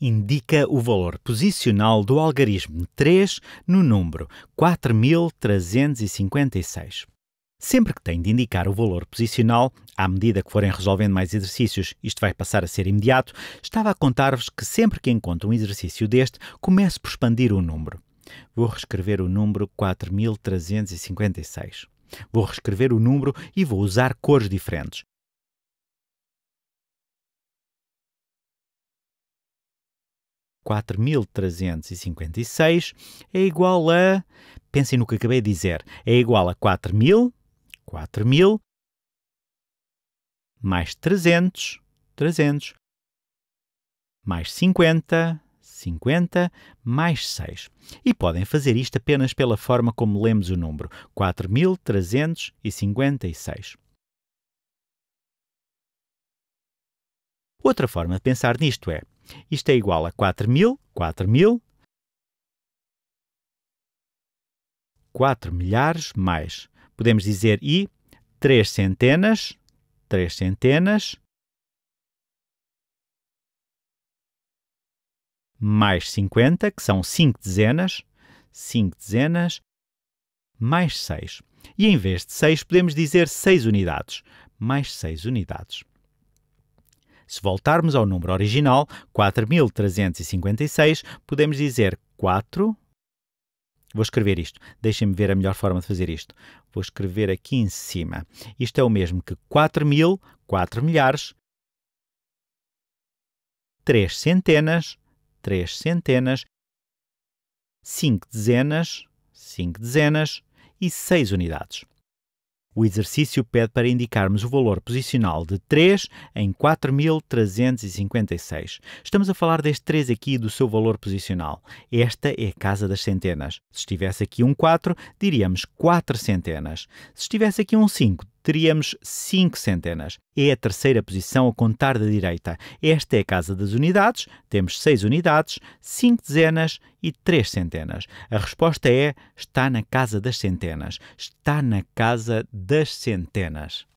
indica o valor posicional do algarismo 3 no número 4356. Sempre que tem de indicar o valor posicional, à medida que forem resolvendo mais exercícios, isto vai passar a ser imediato, estava a contar-vos que sempre que encontro um exercício deste, comece por expandir o número. Vou reescrever o número 4356. Vou reescrever o número e vou usar cores diferentes. 4.356 é igual a. Pensem no que acabei de dizer. É igual a 4.000, 4.000, mais 300, 300, mais 50, 50, mais 6. E podem fazer isto apenas pela forma como lemos o número: 4.356. Outra forma de pensar nisto é isto é igual a 4.000, 4.000, 4 milhares mais. Podemos dizer I, 3 centenas, 3 centenas, mais 50, que são 5 dezenas, 5 dezenas, mais 6. E em vez de 6, podemos dizer 6 unidades, mais 6 unidades. Se voltarmos ao número original, 4.356, podemos dizer 4. Vou escrever isto. Deixem-me ver a melhor forma de fazer isto. Vou escrever aqui em cima. Isto é o mesmo que 4.000, 4 milhares, 3 centenas, 3 centenas, 5 dezenas, 5 dezenas e 6 unidades. O exercício pede para indicarmos o valor posicional de 3 em 4.356. Estamos a falar deste 3 aqui e do seu valor posicional. Esta é a casa das centenas. Se estivesse aqui um 4, diríamos 4 centenas. Se estivesse aqui um 5, teríamos cinco centenas. É a terceira posição a contar da direita. Esta é a casa das unidades, temos seis unidades, cinco dezenas e três centenas. A resposta é: está na casa das centenas. Está na casa das centenas.